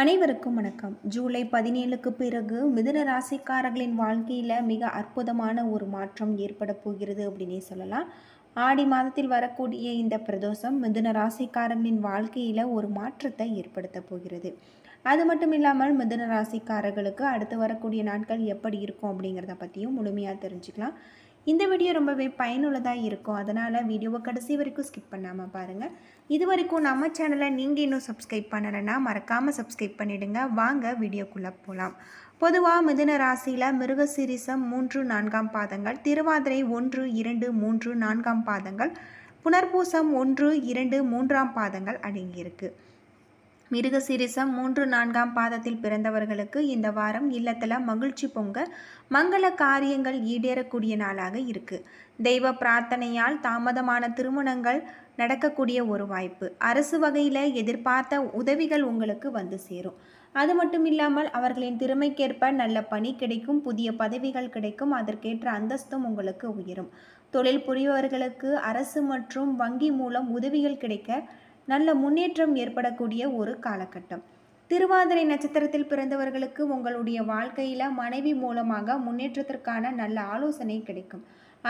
அனைவருக்கும் வணக்கம் ஜூலை பதினேழுக்கு பிறகு மிதுன ராசிக்காரர்களின் வாழ்க்கையில் மிக அற்புதமான ஒரு மாற்றம் ஏற்பட போகிறது அப்படின்னே சொல்லலாம் ஆடி மாதத்தில் வரக்கூடிய இந்த பிரதோஷம் மிதுன ராசிக்காரர்களின் வாழ்க்கையில் ஒரு மாற்றத்தை ஏற்படுத்த போகிறது அது மட்டும் இல்லாமல் மிதுன ராசிக்காரர்களுக்கு அடுத்து வரக்கூடிய நாட்கள் எப்படி இருக்கும் அப்படிங்கிறத பற்றியும் முழுமையாக தெரிஞ்சுக்கலாம் இந்த வீடியோ ரொம்பவே பயனுள்ளதாக இருக்கும் அதனால் வீடியோவை கடைசி வரைக்கும் ஸ்கிப் பண்ணாமல் பாருங்கள் இது வரைக்கும் நம்ம சேனலை நீங்கள் இன்னும் சப்ஸ்கிரைப் பண்ணலைன்னா மறக்காமல் சப்ஸ்கிரைப் பண்ணிவிடுங்க வாங்க வீடியோக்குள்ளே போகலாம் பொதுவாக மிதுன ராசியில் சிரிசம் மூன்று நான்காம் பாதங்கள் திருவாதிரை ஒன்று இரண்டு மூன்று நான்காம் பாதங்கள் புனர்பூசம் ஒன்று இரண்டு மூன்றாம் பாதங்கள் அடங்கியிருக்கு மிருக சிறிசம் மூன்று நான்காம் பாதத்தில் பிறந்தவர்களுக்கு இந்த வாரம் இல்லத்தில் மகிழ்ச்சி பொங்க மங்கள காரியங்கள் ஈடேறக்கூடிய நாளாக இருக்குது தெய்வ பிரார்த்தனையால் தாமதமான திருமணங்கள் நடக்கக்கூடிய ஒரு வாய்ப்பு அரசு வகையில் எதிர்பார்த்த உதவிகள் உங்களுக்கு வந்து சேரும் அது மட்டும் இல்லாமல் அவர்களின் திறமைக்கேற்ப நல்ல பணி கிடைக்கும் புதிய பதவிகள் கிடைக்கும் அதற்கேற்ற அந்தஸ்தும் உங்களுக்கு உயரும் தொழில் புரிபவர்களுக்கு அரசு மற்றும் வங்கி மூலம் உதவிகள் கிடைக்க நல்ல முன்னேற்றம் ஏற்படக்கூடிய ஒரு காலகட்டம் திருவாதிரை நட்சத்திரத்தில் பிறந்தவர்களுக்கு உங்களுடைய வாழ்க்கையில் மனைவி மூலமாக முன்னேற்றத்திற்கான நல்ல ஆலோசனை கிடைக்கும்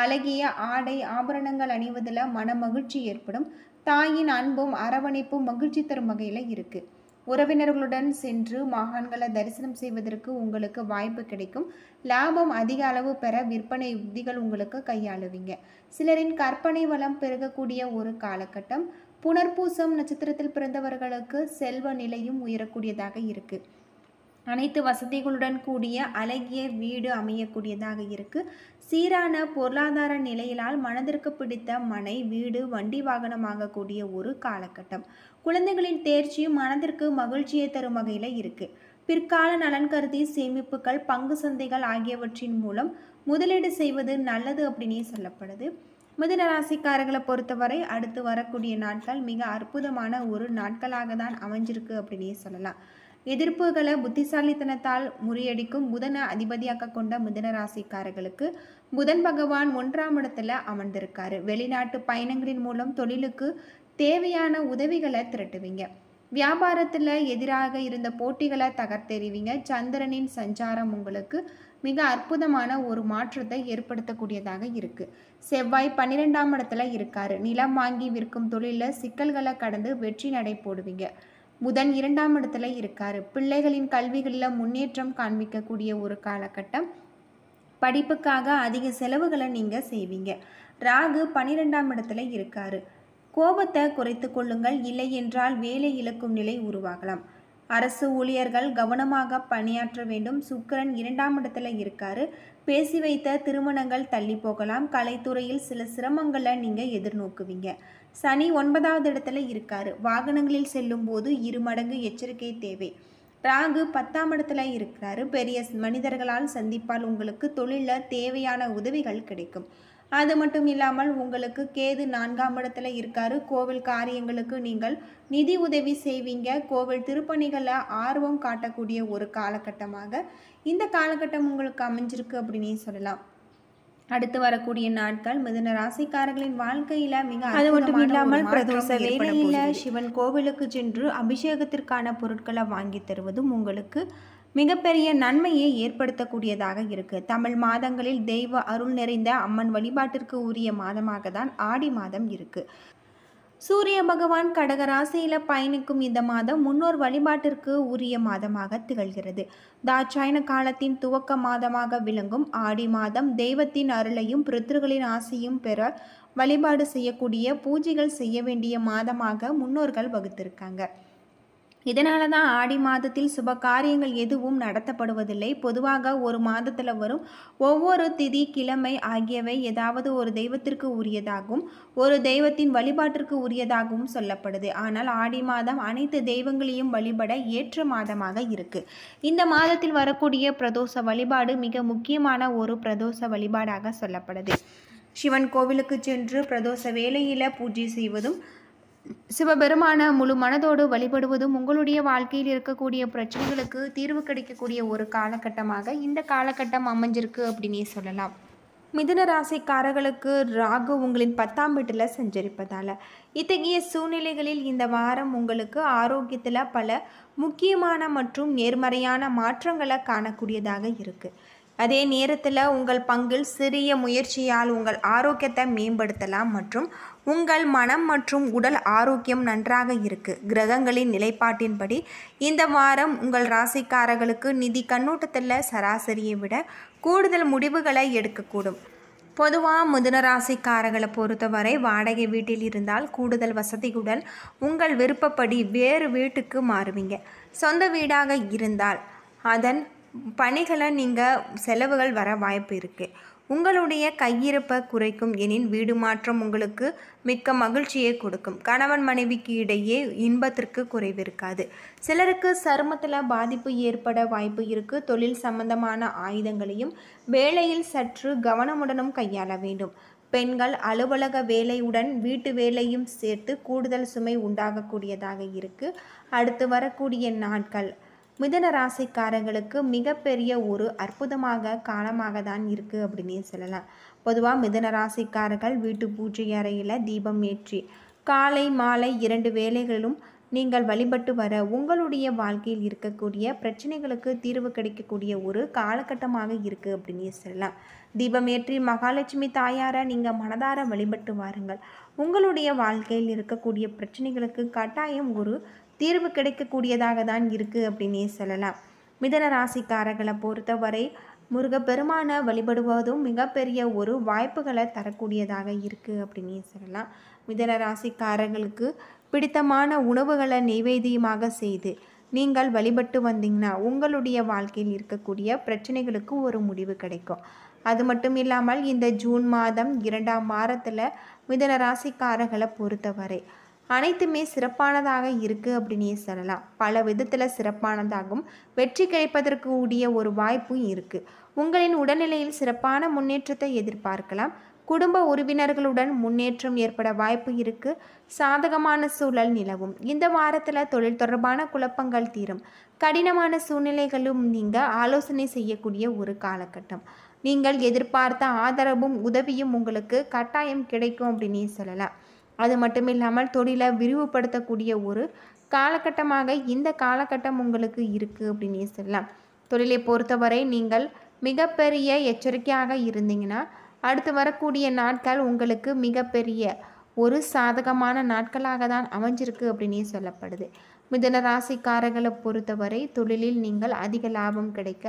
அழகிய ஆடை ஆபரணங்கள் அணிவதில் மன மகிழ்ச்சி ஏற்படும் தாயின் அன்பும் அரவணைப்பும் மகிழ்ச்சி தரும் வகையில் இருக்குது உறவினர்களுடன் சென்று மாகான்களை தரிசனம் செய்வதற்கு உங்களுக்கு வாய்ப்பு கிடைக்கும் லாபம் அதிக அளவு பெற விற்பனை யுக்திகள் உங்களுக்கு கையாளுவீங்க சிலரின் கற்பனை வளம் பெருகக்கூடிய ஒரு காலகட்டம் புனர்பூசம் நட்சத்திரத்தில் பிறந்தவர்களுக்கு செல்வ நிலையும் உயரக்கூடியதாக இருக்குது அனைத்து வசதிகளுடன் கூடிய அழகிய வீடு அமையக்கூடியதாக இருக்குது சீரான பொருளாதார நிலையிலால் மனதிற்கு பிடித்த மனை வீடு வண்டி ஆகக்கூடிய ஒரு காலகட்டம் குழந்தைகளின் தேர்ச்சியும் மனதிற்கு மகிழ்ச்சியை தரும் வகையில் இருக்குது பிற்கால நலன் கருதி சேமிப்புகள் பங்கு சந்தைகள் ஆகியவற்றின் மூலம் முதலீடு செய்வது நல்லது அப்படின்னே சொல்லப்படுது மிதுன ராசிக்காரர்களை பொறுத்தவரை அடுத்து வரக்கூடிய நாட்கள் மிக அற்புதமான ஒரு நாட்களாக தான் அமைஞ்சிருக்கு அப்படின்னே சொல்லலாம் எதிர்ப்புகளை புத்திசாலித்தனத்தால் முறியடிக்கும் புதனை அதிபதியாக கொண்ட மிதன ராசிக்காரர்களுக்கு புதன் பகவான் ஒன்றாம் இடத்துல அமர்ந்திருக்காரு வெளிநாட்டு பயணங்களின் மூலம் தொழிலுக்கு தேவையான உதவிகளை திரட்டுவீங்க வியாபாரத்தில் எதிராக இருந்த போட்டிகளை தகர்த்தெறிவிங்க சந்திரனின் சஞ்சாரம் உங்களுக்கு மிக அற்புதமான ஒரு மாற்றத்தை ஏற்படுத்தக்கூடியதாக இருக்குது செவ்வாய் பன்னிரெண்டாம் இடத்துல இருக்கார் நிலம் வாங்கி விற்கும் தொழிலில் சிக்கல்களை கடந்து வெற்றி நடை போடுவீங்க புதன் இரண்டாம் இடத்துல இருக்கார் பிள்ளைகளின் கல்விகளில் முன்னேற்றம் காண்பிக்கக்கூடிய ஒரு காலகட்டம் படிப்புக்காக அதிக செலவுகளை நீங்கள் செய்வீங்க ராகு பன்னிரெண்டாம் இடத்துல இருக்கார் கோபத்தை குறைத்து கொள்ளுங்கள் இல்லை என்றால் வேலை இழக்கும் நிலை உருவாகலாம் அரசு ஊழியர்கள் கவனமாக பணியாற்ற வேண்டும் சுக்கரன் இரண்டாம் இடத்துல இருக்காரு பேசி வைத்த திருமணங்கள் தள்ளி போகலாம் கலைத்துறையில் சில சிரமங்களை நீங்கள் எதிர்நோக்குவீங்க சனி ஒன்பதாவது இடத்துல இருக்காரு வாகனங்களில் செல்லும் போது இரு மடங்கு எச்சரிக்கை தேவை ராகு பத்தாம் இடத்துல இருக்கிறாரு பெரிய மனிதர்களால் சந்திப்பால் உங்களுக்கு தொழிலில் தேவையான உதவிகள் கிடைக்கும் அது மட்டும் இல்லாமல் உங்களுக்கு கேது நான்காம் இடத்துல இருக்காரு கோவில் காரியங்களுக்கு நீங்கள் நிதி உதவி செய்வீங்க கோவில் திருப்பணிகளை ஆர்வம் காட்டக்கூடிய ஒரு காலகட்டமாக இந்த காலகட்டம் உங்களுக்கு அமைஞ்சிருக்கு அப்படின்னு சொல்லலாம் அடுத்து வரக்கூடிய நாட்கள் மிதன ராசிக்காரர்களின் வாழ்க்கையில மிக அது மட்டும் இல்லாமல் பிரதோஷ வேலையில் சிவன் கோவிலுக்கு சென்று அபிஷேகத்திற்கான பொருட்களை வாங்கி தருவதும் உங்களுக்கு மிகப்பெரிய நன்மையை ஏற்படுத்தக்கூடியதாக இருக்குது தமிழ் மாதங்களில் தெய்வ அருள் நிறைந்த அம்மன் வழிபாட்டிற்கு உரிய மாதமாக தான் ஆடி மாதம் இருக்குது சூரிய பகவான் கடகராசியில் பயணிக்கும் இந்த மாதம் முன்னோர் வழிபாட்டிற்கு உரிய மாதமாக திகழ்கிறது தாட்சாயண காலத்தின் துவக்க மாதமாக விளங்கும் ஆடி மாதம் தெய்வத்தின் அருளையும் பிருத்தர்களின் ஆசையும் பெற வழிபாடு செய்யக்கூடிய பூஜைகள் செய்ய வேண்டிய மாதமாக முன்னோர்கள் வகுத்திருக்காங்க இதனால தான் ஆடி மாதத்தில் சுப காரியங்கள் எதுவும் நடத்தப்படுவதில்லை பொதுவாக ஒரு மாதத்தில் வரும் ஒவ்வொரு திதி கிழமை ஆகியவை ஏதாவது ஒரு தெய்வத்திற்கு உரியதாகவும் ஒரு தெய்வத்தின் வழிபாட்டிற்கு உரியதாகவும் சொல்லப்படுது ஆனால் ஆடி மாதம் அனைத்து தெய்வங்களையும் வழிபட ஏற்ற மாதமாக இருக்கு இந்த மாதத்தில் வரக்கூடிய பிரதோஷ வழிபாடு மிக முக்கியமான ஒரு பிரதோஷ வழிபாடாக சொல்லப்படுது சிவன் கோவிலுக்கு சென்று பிரதோஷ வேலையில் பூஜை செய்வதும் சிவபெருமான முழு மனதோடு வழிபடுவதும் உங்களுடைய வாழ்க்கையில் இருக்கக்கூடிய பிரச்சனைகளுக்கு தீர்வு கிடைக்கக்கூடிய ஒரு காலகட்டமாக இந்த காலகட்டம் அமைஞ்சிருக்கு அப்படின்னே சொல்லலாம் மிதுன ராசிக்காரர்களுக்கு ராகு உங்களின் பத்தாம் வீட்டில் சஞ்சரிப்பதால் இத்தகைய சூழ்நிலைகளில் இந்த வாரம் உங்களுக்கு ஆரோக்கியத்தில் பல முக்கியமான மற்றும் நேர்மறையான மாற்றங்களை காணக்கூடியதாக இருக்குது அதே நேரத்தில் உங்கள் பங்கில் சிறிய முயற்சியால் உங்கள் ஆரோக்கியத்தை மேம்படுத்தலாம் மற்றும் உங்கள் மனம் மற்றும் உடல் ஆரோக்கியம் நன்றாக இருக்கு கிரகங்களின் நிலைப்பாட்டின்படி இந்த வாரம் உங்கள் ராசிக்காரர்களுக்கு நிதி கண்ணோட்டத்தில் சராசரியை விட கூடுதல் முடிவுகளை எடுக்கக்கூடும் பொதுவாக மிதுன ராசிக்காரர்களை பொறுத்தவரை வாடகை வீட்டில் இருந்தால் கூடுதல் வசதியுடன் உங்கள் விருப்பப்படி வேறு வீட்டுக்கு மாறுவீங்க சொந்த வீடாக இருந்தால் அதன் பணிகளை நீங்கள் செலவுகள் வர வாய்ப்பு இருக்குது உங்களுடைய கையிருப்பை குறைக்கும் எனின் வீடு மாற்றம் உங்களுக்கு மிக்க மகிழ்ச்சியை கொடுக்கும் கணவன் மனைவிக்கு இடையே இன்பத்திற்கு குறைவு இருக்காது சிலருக்கு சருமத்தில் பாதிப்பு ஏற்பட வாய்ப்பு இருக்குது தொழில் சம்பந்தமான ஆயுதங்களையும் வேலையில் சற்று கவனமுடனும் கையாள வேண்டும் பெண்கள் அலுவலக வேலையுடன் வீட்டு வேலையும் சேர்த்து கூடுதல் சுமை உண்டாகக்கூடியதாக இருக்குது அடுத்து வரக்கூடிய நாட்கள் மிதன ராசிக்காரங்களுக்கு மிகப்பெரிய ஒரு அற்புதமாக காலமாக தான் இருக்குது அப்படின்னு சொல்லலாம் பொதுவாக மிதன ராசிக்காரர்கள் வீட்டு பூஜை அறையில் தீபம் ஏற்றி காலை மாலை இரண்டு வேலைகளிலும் நீங்கள் வழிபட்டு வர உங்களுடைய வாழ்க்கையில் இருக்கக்கூடிய பிரச்சனைகளுக்கு தீர்வு கிடைக்கக்கூடிய ஒரு காலகட்டமாக இருக்குது அப்படின்னு சொல்லலாம் தீபம் ஏற்றி மகாலட்சுமி தாயாரை நீங்கள் மனதார வழிபட்டு வாருங்கள் உங்களுடைய வாழ்க்கையில் இருக்கக்கூடிய பிரச்சனைகளுக்கு கட்டாயம் ஒரு தீர்வு கிடைக்கக்கூடியதாக தான் இருக்குது அப்படின்னே சொல்லலாம் மிதன ராசிக்காரர்களை பொறுத்தவரை முருகப்பெருமானை வழிபடுவதும் மிகப்பெரிய ஒரு வாய்ப்புகளை தரக்கூடியதாக இருக்குது அப்படின்னே சொல்லலாம் மிதன ராசிக்காரர்களுக்கு பிடித்தமான உணவுகளை நைவேத்தியமாக செய்து நீங்கள் வழிபட்டு வந்தீங்கன்னா உங்களுடைய வாழ்க்கையில் இருக்கக்கூடிய பிரச்சனைகளுக்கு ஒரு முடிவு கிடைக்கும் அது மட்டும் இல்லாமல் இந்த ஜூன் மாதம் இரண்டாம் வாரத்தில் மிதன ராசிக்காரர்களை பொறுத்தவரை அனைத்துமே சிறப்பானதாக இருக்குது அப்படின்னே சொல்லலாம் பல விதத்தில் சிறப்பானதாகவும் வெற்றி கிடைப்பதற்கு உடைய ஒரு வாய்ப்பும் இருக்குது உங்களின் உடல்நிலையில் சிறப்பான முன்னேற்றத்தை எதிர்பார்க்கலாம் குடும்ப உறவினர்களுடன் முன்னேற்றம் ஏற்பட வாய்ப்பு இருக்கு சாதகமான சூழல் நிலவும் இந்த வாரத்தில் தொழில் தொடர்பான குழப்பங்கள் தீரும் கடினமான சூழ்நிலைகளும் நீங்கள் ஆலோசனை செய்யக்கூடிய ஒரு காலகட்டம் நீங்கள் எதிர்பார்த்த ஆதரவும் உதவியும் உங்களுக்கு கட்டாயம் கிடைக்கும் அப்படின்னு சொல்லலாம் அது மட்டும் இல்லாமல் தொழிலை விரிவுபடுத்தக்கூடிய ஒரு காலகட்டமாக இந்த காலகட்டம் உங்களுக்கு இருக்குது அப்படின்னு சொல்லலாம் தொழிலை பொறுத்தவரை நீங்கள் மிகப்பெரிய எச்சரிக்கையாக இருந்தீங்கன்னா அடுத்து வரக்கூடிய நாட்கள் உங்களுக்கு மிகப்பெரிய ஒரு சாதகமான நாட்களாக தான் அமைஞ்சிருக்கு அப்படின்னே சொல்லப்படுது மிதன ராசிக்காரர்களை பொறுத்தவரை தொழிலில் நீங்கள் அதிக லாபம் கிடைக்க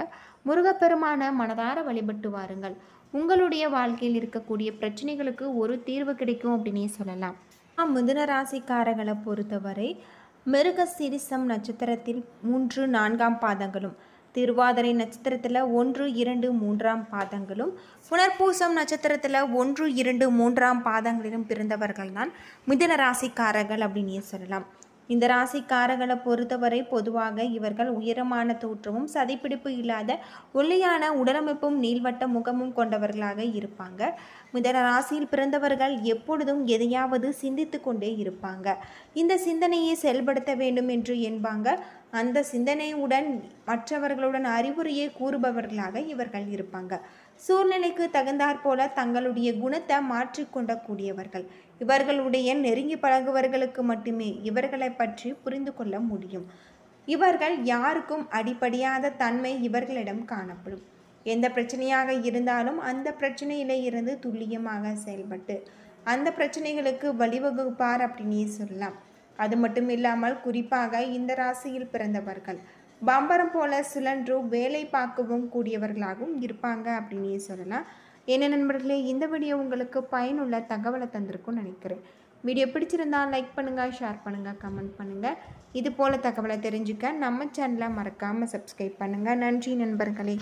முருகப்பெருமான மனதார வழிபட்டு வாருங்கள் உங்களுடைய வாழ்க்கையில் இருக்கக்கூடிய பிரச்சனைகளுக்கு ஒரு தீர்வு கிடைக்கும் அப்படின்னே சொல்லலாம் மிதுன ராசிக்காரர்களை பொறுத்தவரை மிருக சிரிசம் நட்சத்திரத்தில் மூன்று நான்காம் பாதங்களும் திருவாதிரை நட்சத்திரத்தில் ஒன்று இரண்டு மூன்றாம் பாதங்களும் புனர்பூசம் நட்சத்திரத்தில் ஒன்று இரண்டு மூன்றாம் பாதங்களிலும் பிறந்தவர்கள் தான் மிதுன ராசிக்காரர்கள் அப்படின்னு சொல்லலாம் இந்த ராசிக்காரர்களை பொறுத்தவரை பொதுவாக இவர்கள் உயரமான தோற்றமும் சதைப்பிடிப்பு இல்லாத ஒல்லியான உடலமைப்பும் நீள்வட்ட முகமும் கொண்டவர்களாக இருப்பாங்க மிதன ராசியில் பிறந்தவர்கள் எப்பொழுதும் எதையாவது சிந்தித்து கொண்டே இருப்பாங்க இந்த சிந்தனையை செயல்படுத்த வேண்டும் என்று என்பாங்க அந்த சிந்தனையுடன் மற்றவர்களுடன் அறிவுரையை கூறுபவர்களாக இவர்கள் இருப்பாங்க சூழ்நிலைக்கு தகுந்தாற்போல தங்களுடைய குணத்தை மாற்றிக்கொண்ட கூடியவர்கள் இவர்களுடைய நெருங்கி பழகுவர்களுக்கு மட்டுமே இவர்களை பற்றி புரிந்து கொள்ள முடியும் இவர்கள் யாருக்கும் அடிப்படையாத தன்மை இவர்களிடம் காணப்படும் எந்த பிரச்சனையாக இருந்தாலும் அந்த பிரச்சனையில இருந்து துல்லியமாக செயல்பட்டு அந்த பிரச்சனைகளுக்கு வழிவகுப்பார் அப்படின்னே சொல்லலாம் அது மட்டும் இல்லாமல் குறிப்பாக இந்த ராசியில் பிறந்தவர்கள் பம்பரம் போல சுழன்றும் வேலை பார்க்கவும் கூடியவர்களாகவும் இருப்பாங்க அப்படின்னே சொல்லலாம் என்ன நண்பர்களே இந்த வீடியோ உங்களுக்கு பயனுள்ள தகவலை தந்திருக்கும்னு நினைக்கிறேன் வீடியோ பிடிச்சிருந்தால் லைக் பண்ணுங்கள் ஷேர் பண்ணுங்கள் கமெண்ட் பண்ணுங்கள் இது போல் தகவலை தெரிஞ்சுக்க நம்ம சேனலை மறக்காமல் சப்ஸ்கிரைப் பண்ணுங்கள் நன்றி நண்பர்களே